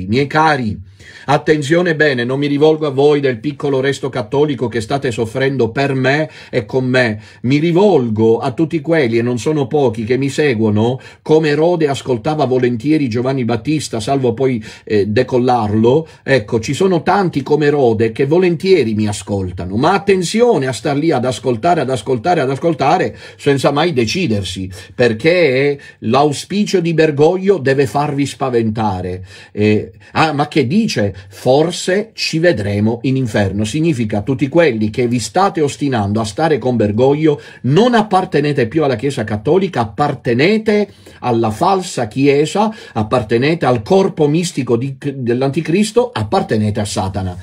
morti. Miei cari, attenzione bene, non mi rivolgo a voi del piccolo resto cattolico che state soffrendo per me e con me. Mi rivolgo a tutti quelli, e non sono pochi, che mi seguono, come Erode ascoltava volentieri Giovanni Battista, salvo poi eh, decollarlo. Ecco, ci sono tanti come Erode che volentieri mi ascoltano, ma attenzione a star lì ad ascoltare, ad ascoltare, ad ascoltare, senza mai decidersi, perché l'auspicio di Bergoglio deve farvi spaventare. Eh, ah, ma che dice, forse ci vedremo in inferno. Significa tutti quelli che vi state ostinando a stare con Bergoglio, non appartenete più alla Chiesa Cattolica, appartenete alla falsa Chiesa, appartenete al corpo mistico di, dell'Anticristo, appartenete a Satana.